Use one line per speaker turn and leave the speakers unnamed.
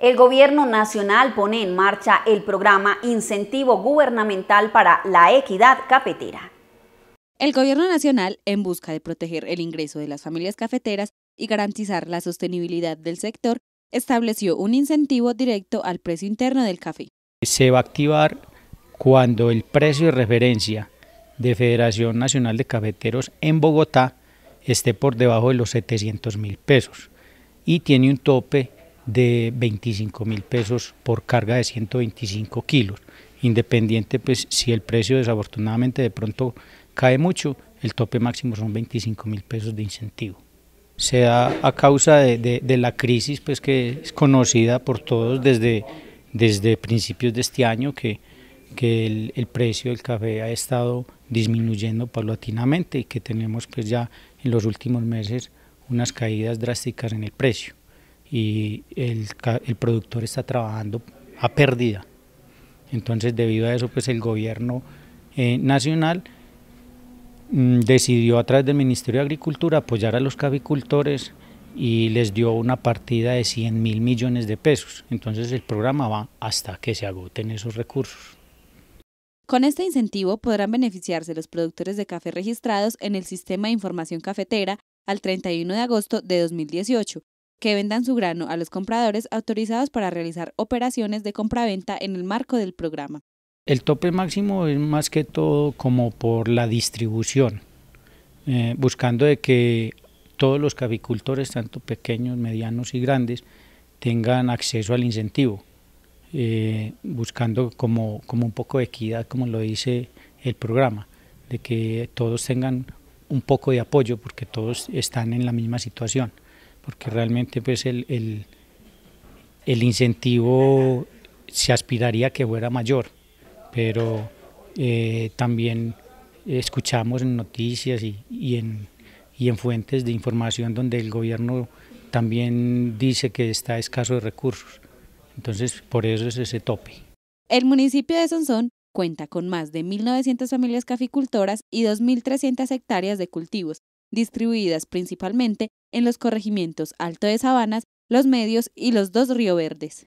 El Gobierno Nacional pone en marcha el programa Incentivo Gubernamental para la Equidad Cafetera. El Gobierno Nacional, en busca de proteger el ingreso de las familias cafeteras y garantizar la sostenibilidad del sector, estableció un incentivo directo al precio interno del café.
Se va a activar cuando el precio de referencia de Federación Nacional de Cafeteros en Bogotá esté por debajo de los 700 mil pesos y tiene un tope de 25 mil pesos por carga de 125 kilos. Independiente, pues si el precio desafortunadamente de pronto cae mucho, el tope máximo son 25 mil pesos de incentivo. Se da a causa de, la crisis pues, que es conocida por todos desde, desde principios de este año, que, que el, el, precio del café ha estado disminuyendo paulatinamente y que tenemos pues, ya en los últimos meses unas caídas drásticas en el precio y el, productor está trabajando a pérdida. Entonces, debido a eso, pues el gobierno eh, nacional mm, decidió a través del Ministerio de Agricultura apoyar a los caficultores y les dio una partida de 100 mil millones de pesos. Entonces el programa va hasta que se agoten esos recursos.
Con este incentivo podrán beneficiarse los productores de café registrados en el Sistema de Información Cafetera al 31 de agosto de 2018 que vendan su grano a los compradores autorizados para realizar operaciones de compraventa en el marco del programa.
El tope máximo es más que todo como por la distribución, eh, buscando de que todos los cabicultores, tanto pequeños, medianos y grandes, tengan acceso al incentivo, eh, buscando como, como un poco de equidad, como lo dice el programa, de que todos tengan un poco de apoyo porque todos están en la misma situación porque realmente pues el, incentivo se aspiraría a que fuera mayor, pero eh, también escuchamos en noticias y, y, en, fuentes de información donde el gobierno también dice que está escaso de recursos. Entonces, por eso es ese tope.
El municipio de Sonsón cuenta con más de 1.900 familias caficultoras y 2.300 hectáreas de cultivos, distribuidas principalmente en los corregimientos Alto de Sabanas, Los Medios y los dos Río Verdes.